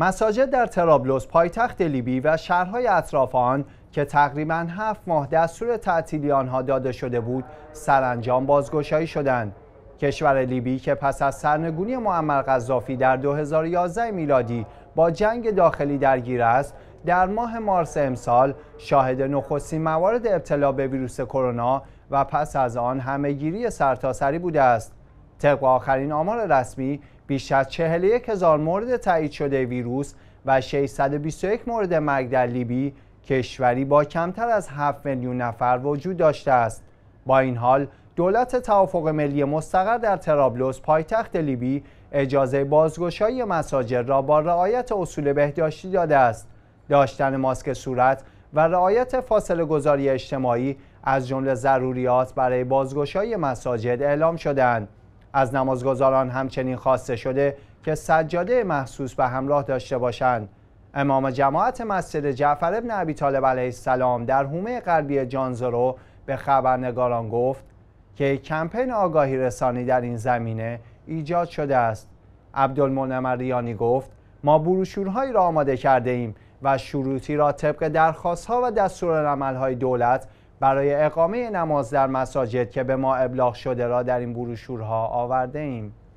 مساجد در ترابلوس پایتخت لیبی و شهرهای اطراف آن که تقریبا هفت ماه دستور تعطیلی آنها داده شده بود سرانجام بازگشایی شدند کشور لیبی که پس از سرنگونی معمر قذافی در 2011 میلادی با جنگ داخلی درگیر است در ماه مارس امسال شاهد نخستین موارد ابتلا به ویروس کرونا و پس از آن همهگیری سرتاسری بوده است طبق آخرین آمار رسمی بیش از 41 هزار مورد تایید شده ویروس و 621 مورد مرگ در لیبی کشوری با کمتر از 7 میلیون نفر وجود داشته است با این حال دولت توافق ملی مستقر در ترابلوس پایتخت لیبی اجازه بازگشایی مساجد را با رعایت اصول بهداشتی داده است داشتن ماسک صورت و رعایت فاصله گذاری اجتماعی از جمله ضروریات برای بازگشایی مساجد اعلام شدند از نمازگزاران همچنین خواسته شده که سجاده محسوس به همراه داشته باشند امام جماعت مسجد جعفر ابن ابی طالب علیه السلام در حومه غربی جانزرو به خبرنگاران گفت که کمپین آگاهی رسانی در این زمینه ایجاد شده است عبدالمنعم ریانی گفت ما بروشورهایی را آماده کرده ایم و شروطی را طبق ها و دستورالعملهای دولت برای اقامه نماز در مساجد که به ما ابلاغ شده را در این بروشورها آورده ایم